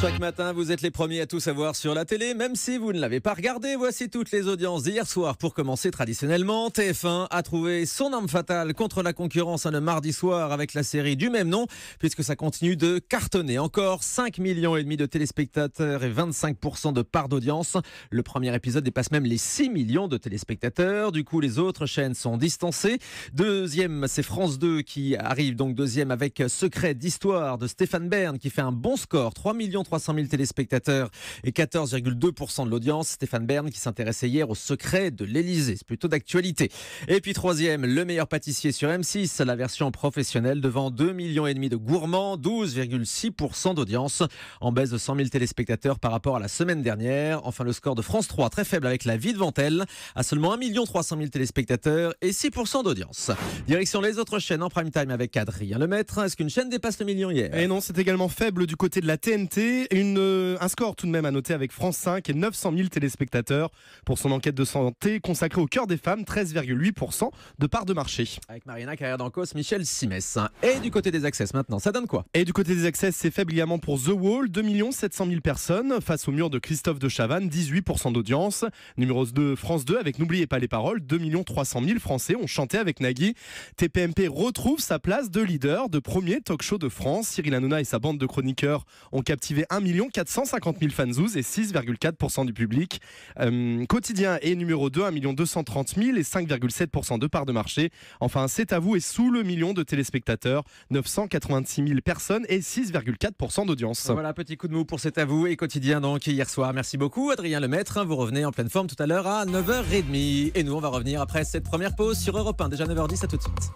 Chaque matin, vous êtes les premiers à tout savoir sur la télé, même si vous ne l'avez pas regardé. Voici toutes les audiences d'hier soir. Pour commencer, traditionnellement, TF1 a trouvé son arme fatale contre la concurrence hein, le mardi soir avec la série du même nom, puisque ça continue de cartonner. Encore 5 millions et demi de téléspectateurs et 25% de part d'audience. Le premier épisode dépasse même les 6 millions de téléspectateurs. Du coup, les autres chaînes sont distancées. Deuxième, c'est France 2 qui arrive donc deuxième avec Secret d'histoire de Stéphane Bern qui fait un bon score, 3 millions 300 000 téléspectateurs et 14,2% de l'audience. Stéphane Bern qui s'intéressait hier au secret de l'Elysée. C'est plutôt d'actualité. Et puis troisième, le meilleur pâtissier sur M6, la version professionnelle devant 2 millions et demi de gourmands, 12,6% d'audience en baisse de 100 000 téléspectateurs par rapport à la semaine dernière. Enfin, le score de France 3 très faible avec la vie devant elle à seulement 1 300 000 téléspectateurs et 6% d'audience. Direction les autres chaînes en prime time avec Adrien maître, Est-ce qu'une chaîne dépasse le million hier Et non, c'est également faible du côté de la TNT euh, un score tout de même à noter avec France 5 et 900 000 téléspectateurs pour son enquête de santé consacrée au cœur des femmes, 13,8% de part de marché. Avec Marina Carrière d'Ancos, Michel Simès. Et du côté des Access maintenant, ça donne quoi Et du côté des Access, c'est faible également pour The Wall, 2 700 000 personnes face au mur de Christophe de Chavannes, 18% d'audience. Numéro 2, France 2 avec N'oubliez pas les paroles, 2 300 000 Français ont chanté avec Nagui. TPMP retrouve sa place de leader de premier talk show de France. Cyril Hanouna et sa bande de chroniqueurs ont captivé 1 450 000 fanzouz et 6,4% du public. Euh, quotidien est numéro 2, 1 230 000 et 5,7% de parts de marché. Enfin, c'est à vous et sous le million de téléspectateurs, 986 000 personnes et 6,4% d'audience. Voilà, petit coup de mou pour C'est à vous et quotidien donc hier soir. Merci beaucoup Adrien Lemaître, vous revenez en pleine forme tout à l'heure à 9h30 et nous on va revenir après cette première pause sur Europe 1, déjà 9h10 à tout de suite.